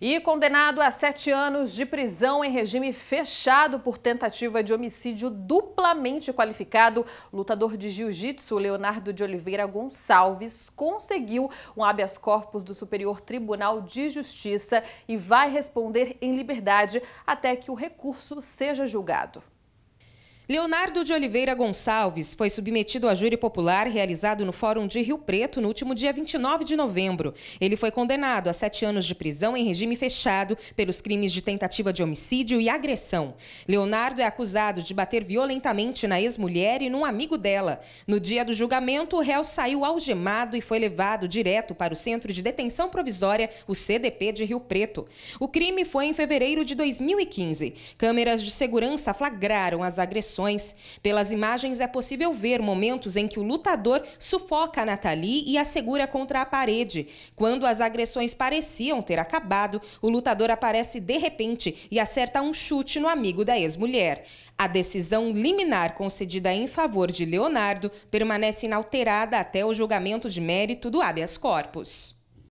E condenado a sete anos de prisão em regime fechado por tentativa de homicídio duplamente qualificado, lutador de jiu-jitsu Leonardo de Oliveira Gonçalves conseguiu um habeas corpus do Superior Tribunal de Justiça e vai responder em liberdade até que o recurso seja julgado. Leonardo de Oliveira Gonçalves foi submetido a júri popular realizado no Fórum de Rio Preto no último dia 29 de novembro. Ele foi condenado a sete anos de prisão em regime fechado pelos crimes de tentativa de homicídio e agressão. Leonardo é acusado de bater violentamente na ex-mulher e num amigo dela. No dia do julgamento, o réu saiu algemado e foi levado direto para o Centro de Detenção Provisória, o CDP de Rio Preto. O crime foi em fevereiro de 2015. Câmeras de segurança flagraram as agressões agressões. Pelas imagens é possível ver momentos em que o lutador sufoca a Nathalie e a segura contra a parede. Quando as agressões pareciam ter acabado, o lutador aparece de repente e acerta um chute no amigo da ex-mulher. A decisão liminar concedida em favor de Leonardo permanece inalterada até o julgamento de mérito do habeas corpus.